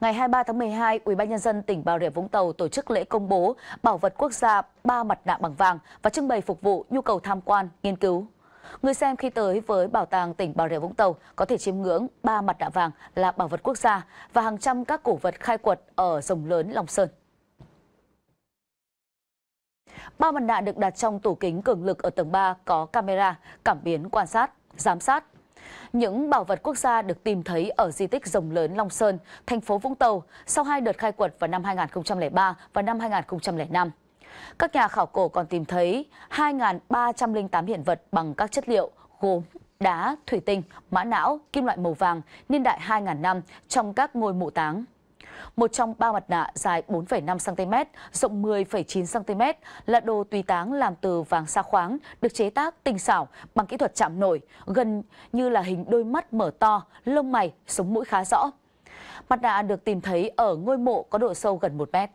ngày 23 tháng 12, UBND tỉnh Bà Rịa Vũng Tàu tổ chức lễ công bố bảo vật quốc gia ba mặt nạ bằng vàng và trưng bày phục vụ nhu cầu tham quan, nghiên cứu. Người xem khi tới với Bảo tàng tỉnh Bà Rịa Vũng Tàu có thể chiêm ngưỡng ba mặt nạ vàng là bảo vật quốc gia và hàng trăm các cổ vật khai quật ở rồng lớn Long Sơn. Ba mặt nạ được đặt trong tủ kính cường lực ở tầng 3 có camera, cảm biến quan sát, giám sát những bảo vật quốc gia được tìm thấy ở di tích rồng lớn Long Sơn, thành phố Vũng Tàu sau hai đợt khai quật vào năm 2003 và năm 2005. Các nhà khảo cổ còn tìm thấy 2.308 hiện vật bằng các chất liệu gốm, đá, thủy tinh, mã não, kim loại màu vàng niên đại 2.000 năm trong các ngôi mộ táng. Một trong ba mặt nạ dài 4,5cm, rộng 10,9cm là đồ tùy táng làm từ vàng sa khoáng, được chế tác tinh xảo bằng kỹ thuật chạm nổi, gần như là hình đôi mắt mở to, lông mày, sống mũi khá rõ. Mặt nạ được tìm thấy ở ngôi mộ có độ sâu gần 1 mét.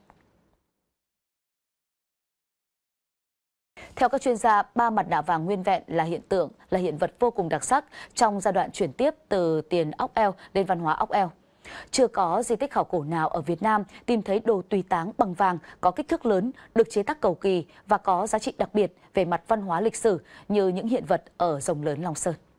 Theo các chuyên gia, ba mặt nạ vàng nguyên vẹn là hiện tượng, là hiện vật vô cùng đặc sắc trong giai đoạn chuyển tiếp từ tiền ốc eo đến văn hóa ốc eo. Chưa có di tích khảo cổ nào ở Việt Nam tìm thấy đồ tùy táng bằng vàng có kích thước lớn, được chế tác cầu kỳ và có giá trị đặc biệt về mặt văn hóa lịch sử như những hiện vật ở rồng lớn Long Sơn.